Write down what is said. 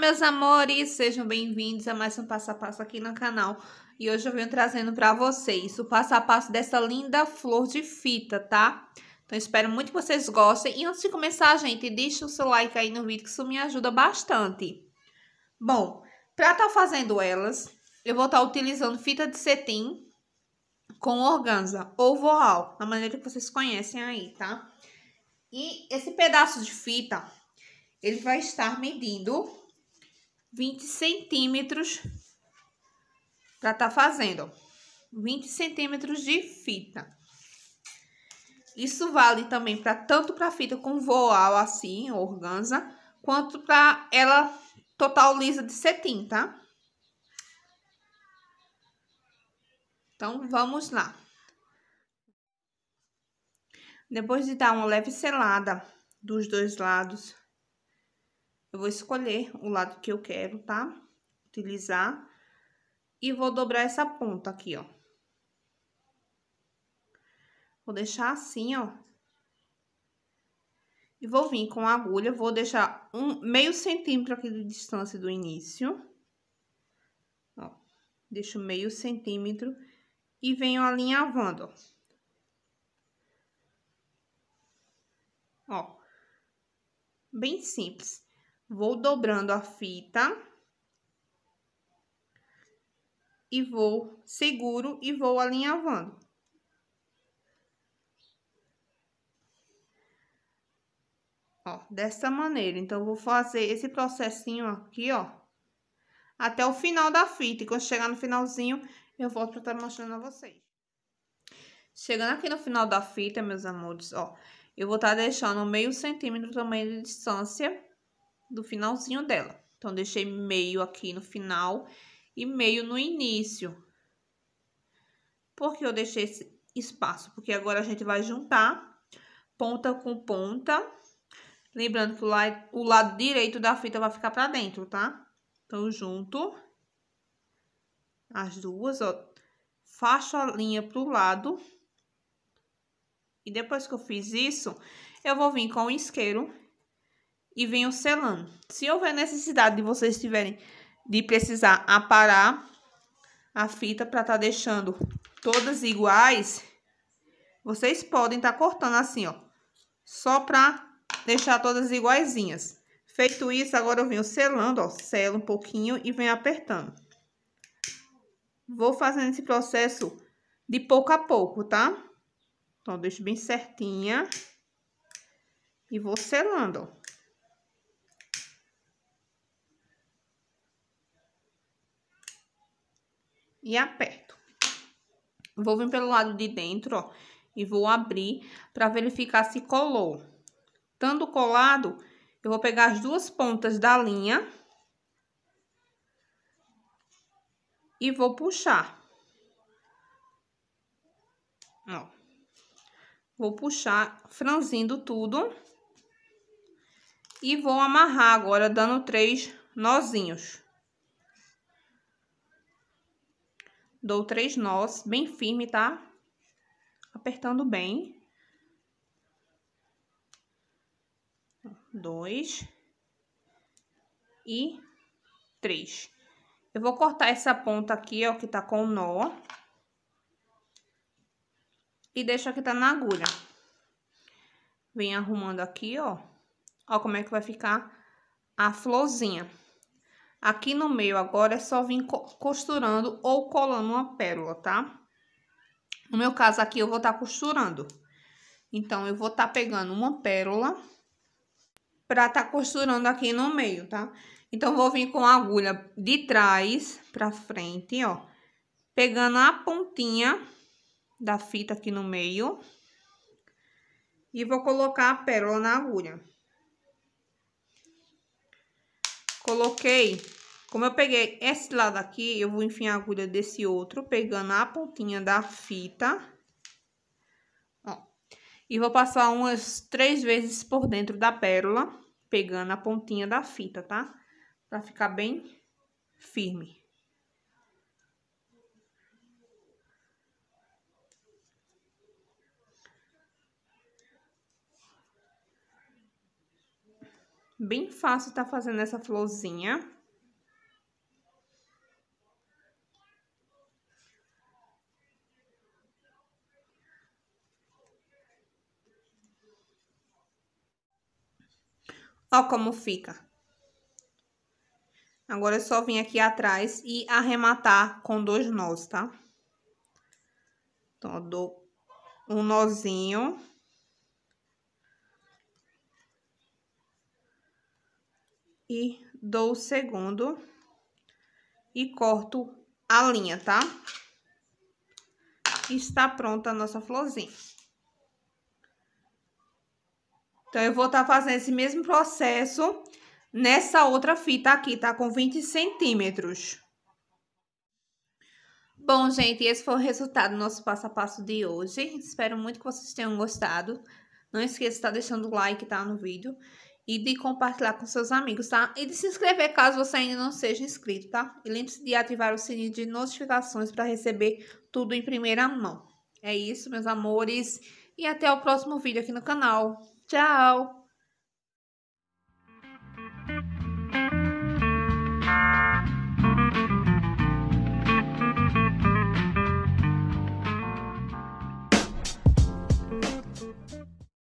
meus amores! Sejam bem-vindos a mais um passo a passo aqui no canal. E hoje eu venho trazendo para vocês o passo a passo dessa linda flor de fita, tá? Então, espero muito que vocês gostem. E antes de começar, gente, deixa o seu like aí no vídeo, que isso me ajuda bastante. Bom, para estar tá fazendo elas, eu vou estar tá utilizando fita de cetim com organza ou voal, da maneira que vocês conhecem aí, tá? E esse pedaço de fita, ele vai estar medindo 20 centímetros para tá fazendo 20 centímetros de fita. Isso vale também para tanto para fita com voal assim, organza, quanto para ela total lisa de cetim, tá? Então, vamos lá. Depois de dar uma leve selada dos dois lados, eu vou escolher o lado que eu quero, tá? Utilizar. E vou dobrar essa ponta aqui, ó. Vou deixar assim, ó. E vou vir com a agulha, vou deixar um meio centímetro aqui de distância do início. Ó, deixo meio centímetro e venho alinhavando, ó. Ó, bem simples. Vou dobrando a fita. E vou, seguro e vou alinhavando. Ó, dessa maneira. Então, vou fazer esse processinho aqui, ó. Até o final da fita. E quando chegar no finalzinho, eu volto pra estar tá mostrando a vocês. Chegando aqui no final da fita, meus amores, ó. Eu vou estar tá deixando meio centímetro também de distância do finalzinho dela. Então, deixei meio aqui no final e meio no início. Por que eu deixei esse espaço? Porque agora a gente vai juntar ponta com ponta. Lembrando que o lado, o lado direito da fita vai ficar pra dentro, tá? Então, junto as duas, ó. Faço a linha pro lado. E depois que eu fiz isso, eu vou vir com o isqueiro e venho selando. Se houver necessidade de vocês tiverem de precisar aparar a fita para estar tá deixando todas iguais, vocês podem estar tá cortando assim, ó, só para deixar todas iguaizinhas. Feito isso, agora eu venho selando, ó, selo um pouquinho e venho apertando. Vou fazendo esse processo de pouco a pouco, tá? Então, deixo bem certinha e vou selando, ó. e aperto. Vou vir pelo lado de dentro, ó, e vou abrir para verificar se colou. Tando colado, eu vou pegar as duas pontas da linha e vou puxar. Ó. Vou puxar franzindo tudo. E vou amarrar agora dando três nozinhos. Dou três nós, bem firme, tá? Apertando bem. Dois. E três. Eu vou cortar essa ponta aqui, ó, que tá com nó. E deixo aqui tá na agulha. Vem arrumando aqui, ó. Ó como é que vai ficar a florzinha. Aqui no meio agora é só vir costurando ou colando uma pérola, tá? No meu caso aqui eu vou estar tá costurando. Então, eu vou estar tá pegando uma pérola pra tá costurando aqui no meio, tá? Então, vou vir com a agulha de trás pra frente, ó. Pegando a pontinha da fita aqui no meio. E vou colocar a pérola na agulha. Coloquei, como eu peguei esse lado aqui, eu vou enfiar a agulha desse outro, pegando a pontinha da fita. Ó. E vou passar umas três vezes por dentro da pérola, pegando a pontinha da fita, tá? Pra ficar bem firme. Bem fácil tá fazendo essa florzinha. Ó como fica. Agora é só vir aqui atrás e arrematar com dois nós, tá? Então, eu dou um nozinho. e dou o segundo e corto a linha, tá? E está pronta a nossa florzinha. Então, eu vou estar tá fazendo esse mesmo processo nessa outra fita aqui, tá? Com 20 centímetros. Bom, gente, esse foi o resultado do nosso passo a passo de hoje. Espero muito que vocês tenham gostado. Não esqueça de estar tá deixando o like, tá? No vídeo e de compartilhar com seus amigos, tá? E de se inscrever caso você ainda não seja inscrito, tá? E lembre-se de ativar o sininho de notificações para receber tudo em primeira mão. É isso, meus amores, e até o próximo vídeo aqui no canal. Tchau!